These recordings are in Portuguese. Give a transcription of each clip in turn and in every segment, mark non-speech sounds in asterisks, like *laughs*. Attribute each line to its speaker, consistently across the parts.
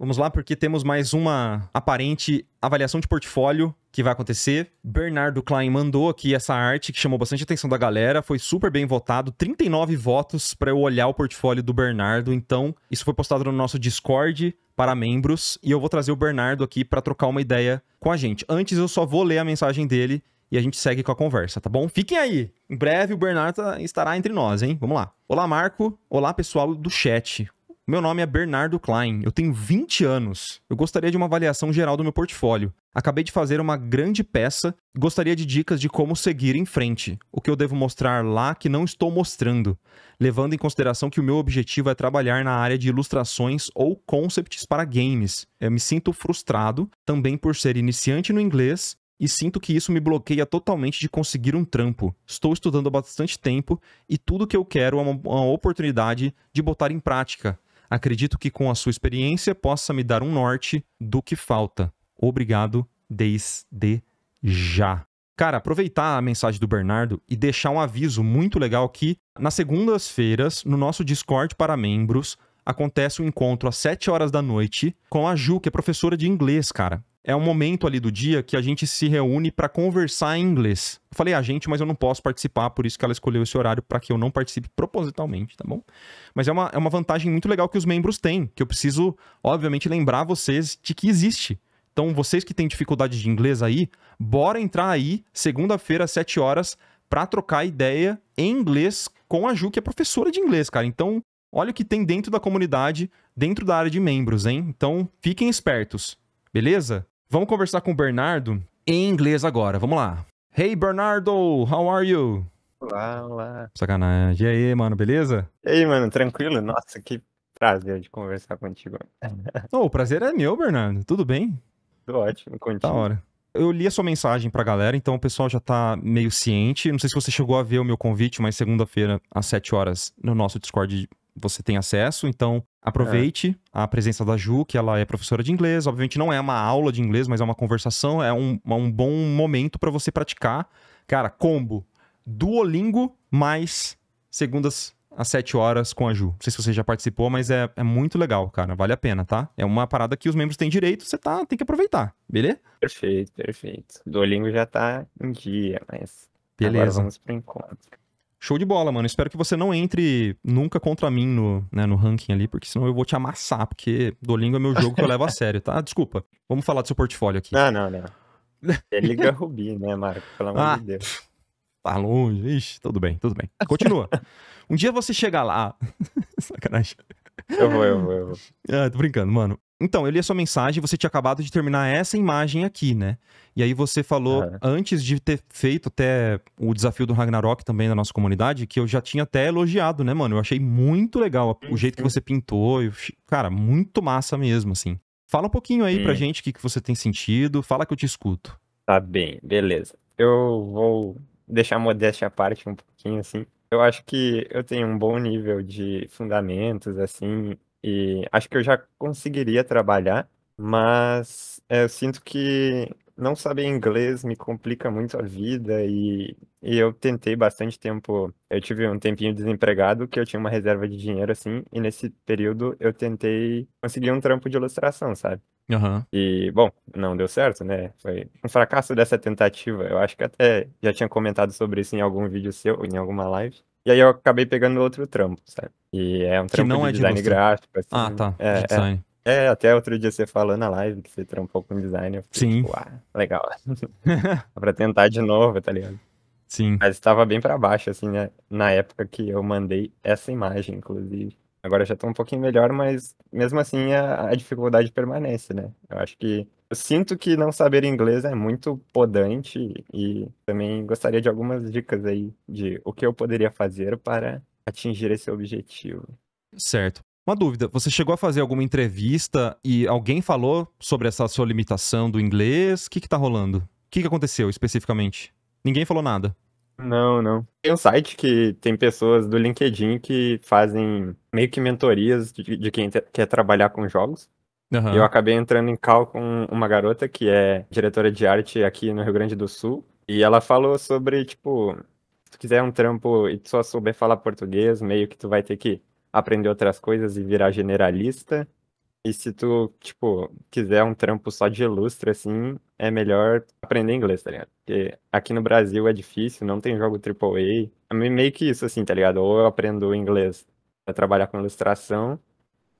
Speaker 1: Vamos lá, porque temos mais uma aparente avaliação de portfólio que vai acontecer. Bernardo Klein mandou aqui essa arte que chamou bastante atenção da galera, foi super bem votado, 39 votos para eu olhar o portfólio do Bernardo. Então, isso foi postado no nosso Discord para membros e eu vou trazer o Bernardo aqui para trocar uma ideia com a gente. Antes eu só vou ler a mensagem dele e a gente segue com a conversa, tá bom? Fiquem aí. Em breve o Bernardo estará entre nós, hein? Vamos lá. Olá, Marco. Olá, pessoal do chat. Meu nome é Bernardo Klein, eu tenho 20 anos. Eu gostaria de uma avaliação geral do meu portfólio. Acabei de fazer uma grande peça e gostaria de dicas de como seguir em frente. O que eu devo mostrar lá que não estou mostrando, levando em consideração que o meu objetivo é trabalhar na área de ilustrações ou concepts para games. Eu me sinto frustrado também por ser iniciante no inglês e sinto que isso me bloqueia totalmente de conseguir um trampo. Estou estudando há bastante tempo e tudo que eu quero é uma, uma oportunidade de botar em prática. Acredito que com a sua experiência possa me dar um norte do que falta. Obrigado desde já. Cara, aproveitar a mensagem do Bernardo e deixar um aviso muito legal que nas segundas-feiras, no nosso Discord para membros, acontece um encontro às 7 horas da noite com a Ju, que é professora de inglês, cara é um momento ali do dia que a gente se reúne para conversar em inglês. Eu falei a ah, gente, mas eu não posso participar, por isso que ela escolheu esse horário para que eu não participe propositalmente, tá bom? Mas é uma, é uma vantagem muito legal que os membros têm, que eu preciso, obviamente, lembrar vocês de que existe. Então, vocês que têm dificuldade de inglês aí, bora entrar aí, segunda-feira, às 7 horas, para trocar ideia em inglês com a Ju, que é professora de inglês, cara. Então, olha o que tem dentro da comunidade, dentro da área de membros, hein? Então, fiquem espertos, beleza? Vamos conversar com o Bernardo em inglês agora. Vamos lá. Hey, Bernardo, how are you? Olá, olá. Sacanagem. E aí, mano, beleza?
Speaker 2: E aí, mano, tranquilo? Nossa, que prazer de conversar contigo.
Speaker 1: oh, *laughs* o prazer é meu, Bernardo. Tudo bem? Tudo ótimo, contigo. Da hora. Eu li a sua mensagem pra galera, então o pessoal já tá meio ciente. Não sei se você chegou a ver o meu convite, mas segunda-feira, às 7 horas, no nosso Discord você tem acesso, então aproveite é. a presença da Ju, que ela é professora de inglês. Obviamente não é uma aula de inglês, mas é uma conversação, é um, é um bom momento para você praticar. Cara, combo Duolingo mais segundas às 7 horas com a Ju. Não sei se você já participou, mas é, é muito legal, cara. Vale a pena, tá? É uma parada que os membros têm direito, você tá, tem que aproveitar, beleza? Perfeito, perfeito. Duolingo já tá um dia, mas Beleza. Agora vamos pro encontro. Show de bola, mano. Espero que você não entre nunca contra mim no, né, no ranking ali, porque senão eu vou te amassar, porque Dolingo é meu jogo que eu levo a *laughs* sério, tá? Desculpa. Vamos falar do seu portfólio aqui. Não, não, não. É Liga *laughs* Rubi, né, Marco? Pelo amor ah, de Deus. Tá longe. Ixi, tudo bem, tudo bem. Continua. *laughs* Um dia você chega lá. Sacanagem. Eu vou, eu vou, eu vou. Ah, tô brincando, mano. Então, eu li a sua mensagem, você tinha acabado de terminar essa imagem aqui, né? E aí você falou, é. antes de ter feito até o desafio do Ragnarok também na nossa comunidade, que eu já tinha até elogiado, né, mano? Eu achei muito legal o jeito que uhum. você pintou. Eu... Cara, muito massa mesmo, assim. Fala um pouquinho aí hum. pra gente o que, que você tem sentido, fala que eu te escuto.
Speaker 2: Tá bem, beleza. Eu vou deixar a modéstia à parte um pouquinho, assim. Eu acho que eu tenho um bom nível de fundamentos, assim, e acho que eu já conseguiria trabalhar, mas é, eu sinto que não saber inglês me complica muito a vida e, e eu tentei bastante tempo. Eu tive um tempinho desempregado que eu tinha uma reserva de dinheiro assim, e nesse período eu tentei conseguir um trampo de ilustração, sabe? Uhum. E, bom, não deu certo, né? Foi um fracasso dessa tentativa. Eu acho que até já tinha comentado sobre isso em algum vídeo seu, em alguma live. E aí eu acabei pegando outro trampo, sabe? E é um que trampo de é design de gráfico. Assim, ah, tá. É, é. design. É, é, até outro dia você falou na live que você trampou com design. Eu fiquei, Sim. Tipo, ah, legal. *laughs* *laughs* pra tentar de novo, tá ligado? Sim. Mas estava bem para baixo, assim, né? na época que eu mandei essa imagem, inclusive. Agora já tô um pouquinho melhor, mas mesmo assim a, a dificuldade permanece, né? Eu acho que eu sinto que não saber inglês é muito podante e também gostaria de algumas dicas aí de o que eu poderia fazer para
Speaker 1: atingir esse objetivo. Certo. Uma dúvida, você chegou a fazer alguma entrevista e alguém falou sobre essa sua limitação do inglês? O que, que tá rolando? O que, que aconteceu especificamente? Ninguém falou nada. Não, não.
Speaker 2: Tem um site que tem pessoas do LinkedIn que fazem meio que mentorias de, de quem quer trabalhar com jogos. Uhum. E eu acabei entrando em cal com uma garota que é diretora de arte aqui no Rio Grande do Sul. E ela falou sobre, tipo, se tu quiser um trampo e tu só souber falar português, meio que tu vai ter que aprender outras coisas e virar generalista. E se tu, tipo, quiser um trampo só de ilustre, assim, é melhor aprender inglês, tá ligado? Porque aqui no Brasil é difícil, não tem jogo AAA. É meio que isso, assim, tá ligado? Ou eu aprendo inglês pra trabalhar com ilustração,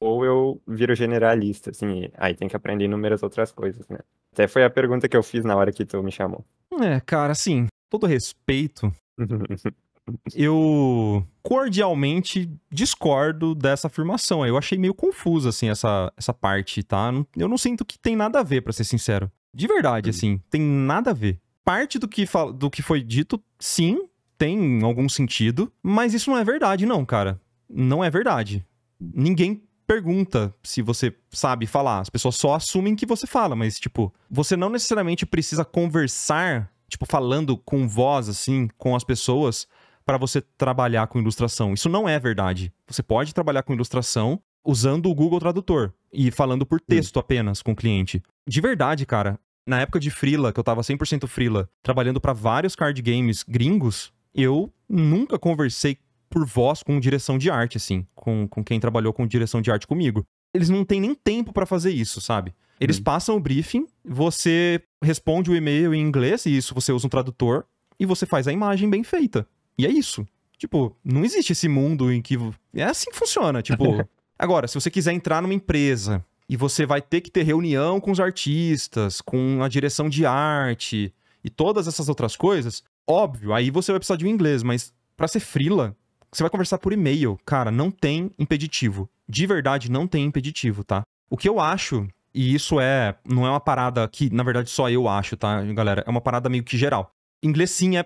Speaker 2: ou eu viro generalista, assim, aí tem que aprender inúmeras outras coisas, né? Até foi a pergunta que eu fiz na hora que tu me chamou.
Speaker 1: É, cara, assim, todo respeito, *laughs* eu cordialmente discordo dessa afirmação. Eu achei meio confusa, assim, essa, essa parte, tá? Eu não sinto que tem nada a ver, para ser sincero. De verdade, uhum. assim, tem nada a ver. Parte do que, do que foi dito, sim, tem algum sentido, mas isso não é verdade, não, cara. Não é verdade. Ninguém pergunta se você sabe falar. As pessoas só assumem que você fala, mas, tipo, você não necessariamente precisa conversar, tipo, falando com voz, assim, com as pessoas, para você trabalhar com ilustração. Isso não é verdade. Você pode trabalhar com ilustração usando o Google Tradutor e falando por hum. texto apenas com o cliente. De verdade, cara. Na época de Freela, que eu tava 100% Freela, trabalhando para vários card games gringos, eu nunca conversei por voz com direção de arte, assim, com, com quem trabalhou com direção de arte comigo. Eles não têm nem tempo para fazer isso, sabe? Eles hum. passam o briefing, você responde o e-mail em inglês, e isso você usa um tradutor, e você faz a imagem bem feita. E é isso. Tipo, não existe esse mundo em que. É assim que funciona. Tipo, *laughs* agora, se você quiser entrar numa empresa e você vai ter que ter reunião com os artistas, com a direção de arte e todas essas outras coisas, óbvio, aí você vai precisar de um inglês, mas para ser frila, você vai conversar por e-mail, cara, não tem impeditivo. De verdade, não tem impeditivo, tá? O que eu acho, e isso é. Não é uma parada que, na verdade, só eu acho, tá, galera? É uma parada meio que geral. Inglês sim é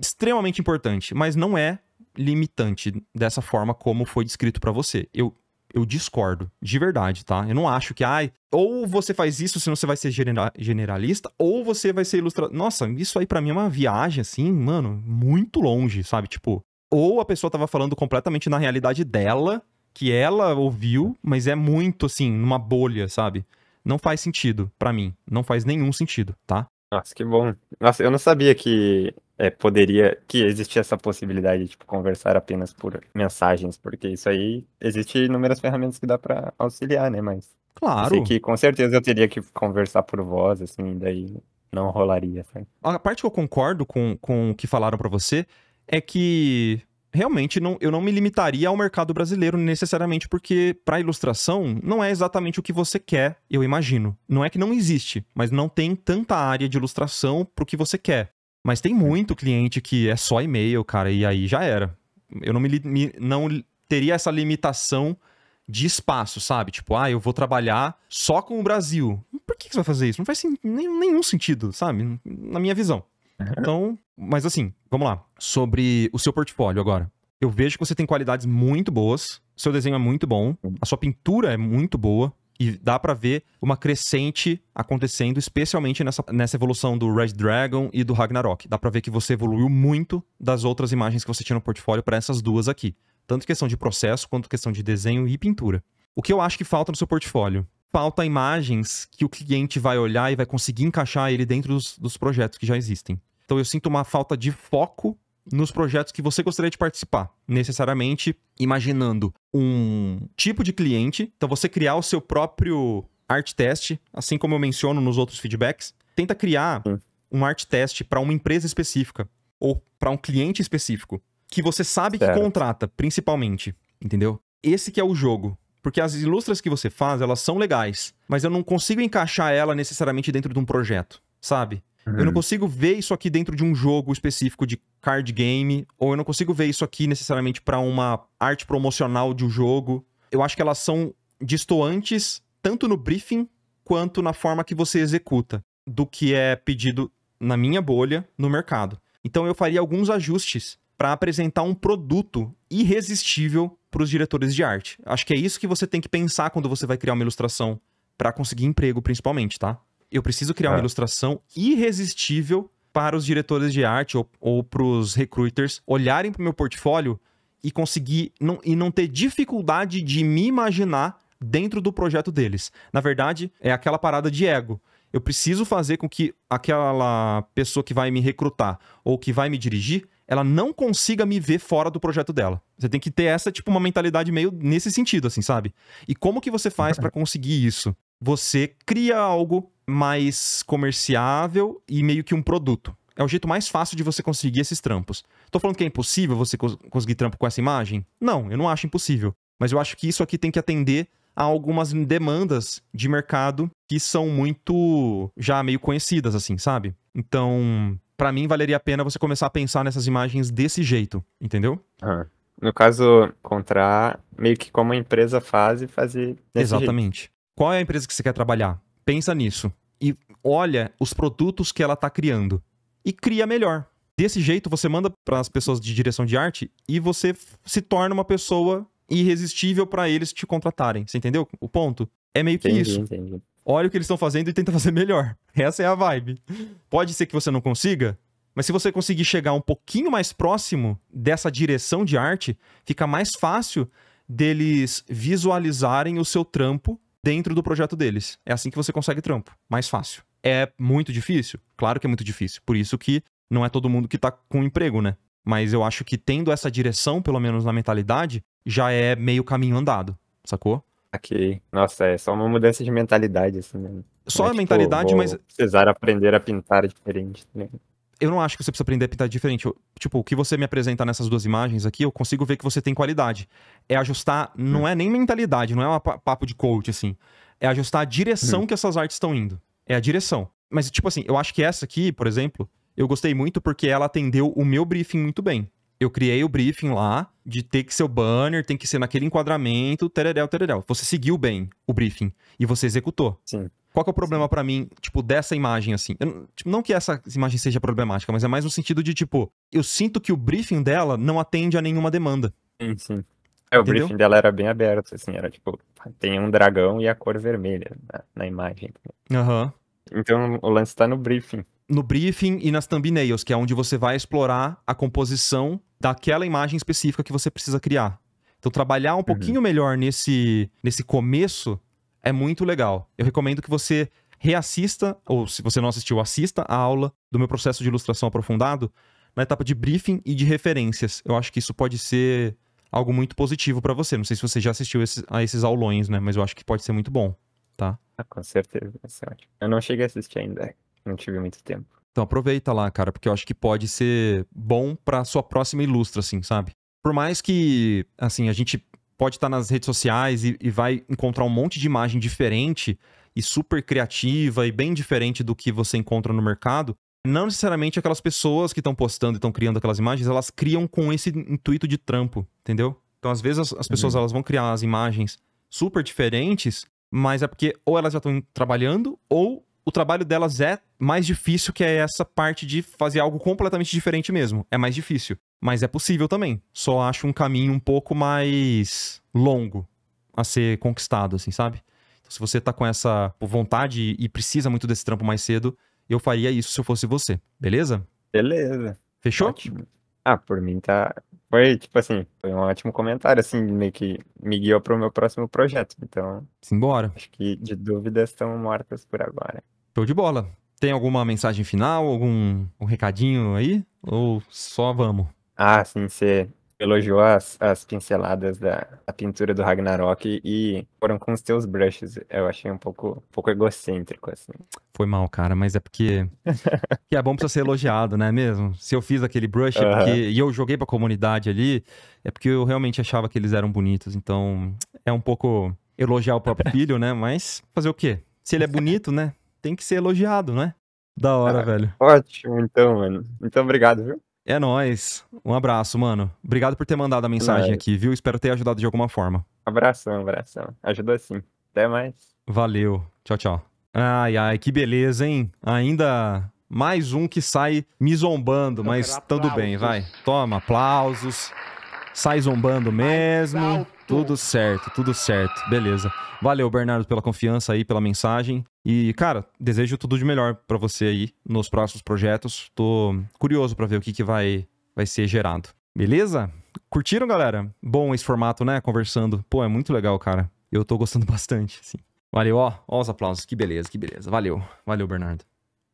Speaker 1: extremamente importante, mas não é limitante dessa forma como foi descrito para você. Eu, eu discordo, de verdade, tá? Eu não acho que, ai, ou você faz isso, senão você vai ser genera generalista, ou você vai ser ilustrado. Nossa, isso aí para mim é uma viagem, assim, mano, muito longe, sabe? Tipo, ou a pessoa tava falando completamente na realidade dela, que ela ouviu, mas é muito assim, numa bolha, sabe? Não faz sentido para mim, não faz nenhum sentido, tá? Nossa, que bom.
Speaker 2: Nossa, eu não sabia que é, poderia, que existia essa possibilidade de tipo, conversar apenas por mensagens, porque isso aí existe inúmeras ferramentas que dá para auxiliar, né? Mas claro. que com certeza eu teria que conversar por voz, assim, daí não rolaria. Sabe?
Speaker 1: A parte que eu concordo com, com o que falaram para você é que realmente não, eu não me limitaria ao mercado brasileiro necessariamente, porque para ilustração não é exatamente o que você quer, eu imagino. Não é que não existe, mas não tem tanta área de ilustração para o que você quer. Mas tem muito cliente que é só e-mail, cara, e aí já era. Eu não me, me não teria essa limitação de espaço, sabe? Tipo, ah, eu vou trabalhar só com o Brasil. Por que, que você vai fazer isso? Não faz nenhum sentido, sabe? Na minha visão. É. Então, mas assim, vamos lá. Sobre o seu portfólio agora. Eu vejo que você tem qualidades muito boas, seu desenho é muito bom, a sua pintura é muito boa, e dá para ver uma crescente acontecendo, especialmente nessa, nessa evolução do Red Dragon e do Ragnarok. Dá para ver que você evoluiu muito das outras imagens que você tinha no portfólio para essas duas aqui, tanto questão de processo quanto questão de desenho e pintura. O que eu acho que falta no seu portfólio? Falta imagens que o cliente vai olhar e vai conseguir encaixar ele dentro dos, dos projetos que já existem. Então eu sinto uma falta de foco nos projetos que você gostaria de participar, necessariamente imaginando um tipo de cliente. Então você criar o seu próprio art test, assim como eu menciono nos outros feedbacks, tenta criar hum. um art test para uma empresa específica ou para um cliente específico que você sabe certo. que contrata, principalmente, entendeu? Esse que é o jogo. Porque as ilustras que você faz, elas são legais, mas eu não consigo encaixar ela necessariamente dentro de um projeto, sabe? Uhum. Eu não uhum. consigo ver isso aqui dentro de um jogo específico de card game, ou eu não consigo ver isso aqui necessariamente para uma arte promocional de um jogo. Eu acho que elas são distoantes tanto no briefing quanto na forma que você executa do que é pedido na minha bolha no mercado. Então eu faria alguns ajustes para apresentar um produto irresistível para os diretores de arte. Acho que é isso que você tem que pensar quando você vai criar uma ilustração para conseguir emprego, principalmente, tá? eu preciso criar é. uma ilustração irresistível para os diretores de arte ou, ou para os recruiters olharem para o meu portfólio e conseguir não, e não ter dificuldade de me imaginar dentro do projeto deles. Na verdade, é aquela parada de ego. Eu preciso fazer com que aquela pessoa que vai me recrutar ou que vai me dirigir, ela não consiga me ver fora do projeto dela. Você tem que ter essa tipo uma mentalidade meio nesse sentido assim, sabe? E como que você faz para *laughs* conseguir isso? você cria algo mais comerciável e meio que um produto. É o jeito mais fácil de você conseguir esses trampos. Tô falando que é impossível você cons conseguir trampo com essa imagem? Não, eu não acho impossível. Mas eu acho que isso aqui tem que atender a algumas demandas de mercado que são muito já meio conhecidas, assim, sabe? Então, para mim, valeria a pena você começar a pensar nessas imagens desse jeito, entendeu?
Speaker 2: Ah, no caso, comprar meio que como a empresa faz e fazer. Exatamente.
Speaker 1: Jeito. Qual é a empresa que você quer trabalhar? Pensa nisso e olha os produtos que ela está criando e cria melhor. Desse jeito você manda para as pessoas de direção de arte e você se torna uma pessoa irresistível para eles te contratarem. Você entendeu o ponto? É meio que entendi, isso. Entendi. Olha o que eles estão fazendo e tenta fazer melhor. *laughs* Essa é a vibe. Pode ser que você não consiga, mas se você conseguir chegar um pouquinho mais próximo dessa direção de arte, fica mais fácil deles visualizarem o seu trampo dentro do projeto deles. É assim que você consegue trampo, mais fácil. É muito difícil? Claro que é muito difícil. Por isso que não é todo mundo que tá com emprego, né? Mas eu acho que tendo essa direção, pelo menos na mentalidade, já é meio caminho andado, sacou?
Speaker 2: Ok. Nossa, é só uma mudança de mentalidade, assim, mesmo. Né? Só é, a tipo, mentalidade, mas. Precisar aprender a pintar diferente, né?
Speaker 1: eu não acho que você precisa aprender a pintar diferente. Eu, tipo, o que você me apresenta nessas duas imagens aqui, eu consigo ver que você tem qualidade. É ajustar, não hum. é nem mentalidade, não é um papo de coach, assim. É ajustar a direção hum. que essas artes estão indo. É a direção. Mas, tipo assim, eu acho que essa aqui, por exemplo, eu gostei muito porque ela atendeu o meu briefing muito bem. Eu criei o briefing lá de ter que ser o banner, tem que ser naquele enquadramento, tereréu, tereréu. Você seguiu bem o briefing e você executou. Sim. Qual que é o problema para mim, tipo, dessa imagem, assim? Eu, tipo, não que essa imagem seja problemática, mas é mais no sentido de, tipo, eu sinto que o briefing dela não atende a nenhuma demanda. Sim, sim.
Speaker 2: É, o briefing dela era bem aberto, assim, era tipo, tem um dragão e a cor vermelha na, na imagem. Aham. Uhum. Então o lance tá no briefing.
Speaker 1: No briefing e nas thumbnails, que é onde você vai explorar a composição daquela imagem específica que você precisa criar. Então trabalhar um uhum. pouquinho melhor nesse, nesse começo é muito legal. Eu recomendo que você reassista, ou se você não assistiu, assista a aula do meu processo de ilustração aprofundado na etapa de briefing e de referências. Eu acho que isso pode ser algo muito positivo para você. Não sei se você já assistiu esses, a esses aulões, né? Mas eu acho que pode ser muito bom, tá?
Speaker 2: Ah, com certeza, Eu não cheguei a assistir ainda, não tive muito tempo.
Speaker 1: Então aproveita lá, cara, porque eu acho que pode ser bom para sua próxima ilustra, assim, sabe? Por mais que, assim, a gente pode estar tá nas redes sociais e, e vai encontrar um monte de imagem diferente e super criativa e bem diferente do que você encontra no mercado, não necessariamente aquelas pessoas que estão postando e estão criando aquelas imagens, elas criam com esse intuito de trampo, entendeu? Então, às vezes, as, as pessoas uhum. elas vão criar as imagens super diferentes, mas é porque ou elas já estão trabalhando ou o trabalho delas é mais difícil, que é essa parte de fazer algo completamente diferente mesmo. É mais difícil. Mas é possível também. Só acho um caminho um pouco mais longo a ser conquistado, assim, sabe? Então, se você tá com essa vontade e precisa muito desse trampo mais cedo, eu faria isso se eu fosse você, beleza?
Speaker 2: Beleza.
Speaker 1: Fechou? Ótimo.
Speaker 2: Ah, por mim tá. Foi, tipo assim, foi um ótimo comentário, assim, meio que me guiou pro meu próximo projeto. Então. Simbora. Acho que de dúvidas estão mortas por agora.
Speaker 1: Show de bola. Tem alguma mensagem final, algum um recadinho aí? Ou só vamos? Ah, sim, você elogiou as, as
Speaker 2: pinceladas da, a pintura do Ragnarok e foram com os teus brushes. Eu achei um pouco, um
Speaker 1: pouco egocêntrico, assim. Foi mal, cara, mas é porque *laughs* que é bom pra ser elogiado, né mesmo? Se eu fiz aquele brush uhum. é porque, e eu joguei pra comunidade ali, é porque eu realmente achava que eles eram bonitos. Então, é um pouco elogiar o próprio *laughs* filho, né? Mas fazer o quê? Se ele é bonito, né? tem que ser elogiado, né? Da hora, ah, velho. Ótimo, então, mano. Então, obrigado, viu? É nós. Um abraço, mano. Obrigado por ter mandado a mensagem aqui, viu? Espero ter ajudado de alguma forma.
Speaker 2: Abração, abração. Ajudou sim. Até mais.
Speaker 1: Valeu. Tchau, tchau. Ai, ai, que beleza, hein? Ainda mais um que sai me zombando, mas tudo bem, vai. Toma, aplausos. Sai zombando mesmo. Tudo certo, tudo certo. Beleza. Valeu, Bernardo, pela confiança aí, pela mensagem. E, cara, desejo tudo de melhor para você aí nos próximos projetos. Tô curioso para ver o que, que vai, vai ser gerado. Beleza? Curtiram, galera? Bom esse formato, né? Conversando. Pô, é muito legal, cara. Eu tô gostando *laughs* bastante, assim. Valeu, ó. Ó os aplausos. Que beleza, que beleza. Valeu. Valeu, Bernardo.